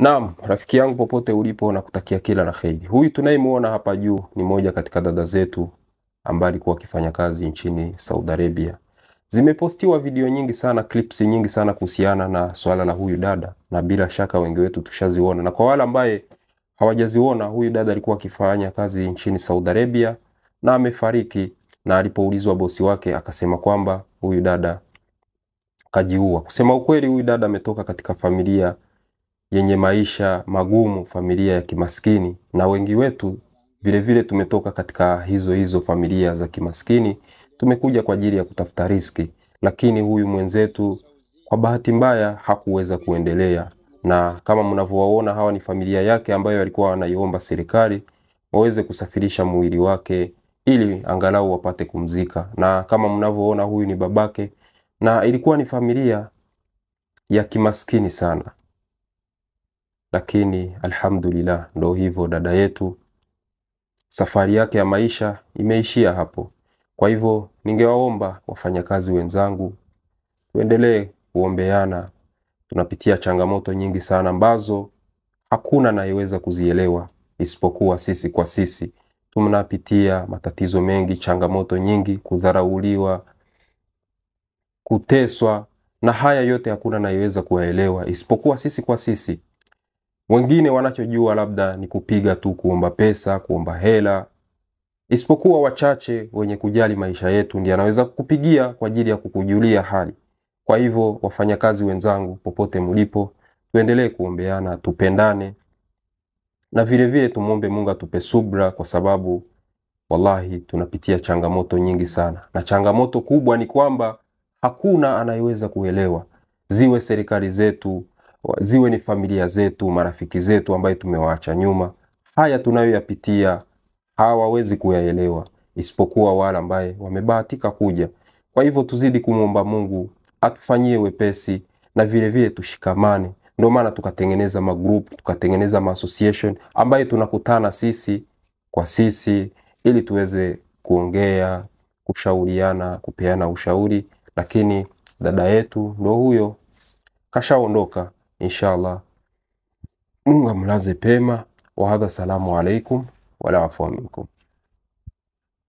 Naam, rafiki yangu popote ulipo na kutakia kila la kheri. Huyu tunayemuona hapa juu ni moja katika dada zetu ambaye alikuwa akifanya kazi nchini Saudi Arabia. Zimepostiwa video nyingi sana, clips nyingi sana kuhusiana na swala la huyu dada na bila shaka wengi wetu tushaziona. Na kwa wale ambaye hawajaziona, huyu dada alikuwa akifanya kazi nchini Saudi Arabia na amefariki, na alipoulizwa bosi wake akasema kwamba huyu dada kajiua. Kusema ukweli, huyu dada ametoka katika familia yenye maisha magumu, familia ya kimaskini, na wengi wetu vile vile tumetoka katika hizo hizo familia za kimaskini, tumekuja kwa ajili ya kutafuta riziki, lakini huyu mwenzetu kwa bahati mbaya hakuweza kuendelea, na kama mnavyowaona hawa ni familia yake ambayo alikuwa anaiomba serikali waweze kusafirisha mwili wake ili angalau wapate kumzika. Na kama mnavyoona huyu ni babake, na ilikuwa ni familia ya kimaskini sana lakini alhamdulillah, ndo hivyo dada yetu safari yake ya maisha imeishia hapo. Kwa hivyo, ningewaomba wafanyakazi wenzangu, tuendelee kuombeana. Tunapitia changamoto nyingi sana ambazo hakuna anayeweza kuzielewa isipokuwa sisi kwa sisi. Tunapitia matatizo mengi, changamoto nyingi, kudharauliwa, kuteswa, na haya yote hakuna anayeweza kuyaelewa isipokuwa sisi kwa sisi. Wengine wanachojua labda ni kupiga tu, kuomba pesa, kuomba hela, isipokuwa wachache wenye kujali maisha yetu ndi anaweza kukupigia kwa ajili ya kukujulia hali. Kwa hivyo, wafanyakazi wenzangu, popote mlipo, tuendelee kuombeana, tupendane na vile vile tumwombe Mungu atupe subra, kwa sababu wallahi tunapitia changamoto nyingi sana, na changamoto kubwa ni kwamba hakuna anayeweza kuelewa, ziwe serikali zetu ziwe ni familia zetu, marafiki zetu ambaye tumewaacha nyuma. Haya tunayoyapitia hawawezi kuyaelewa isipokuwa wale ambaye wamebahatika kuja. Kwa hivyo tuzidi kumwomba Mungu atufanyie wepesi na vile vile tushikamane. Ndio maana tukatengeneza magroup, tukatengeneza association ambayo tunakutana sisi kwa sisi ili tuweze kuongea, kushauriana, kupeana ushauri. Lakini dada yetu ndo huyo kashaondoka inshallah mungu amlaze pema wahadha salamu alaikum wala afua minkum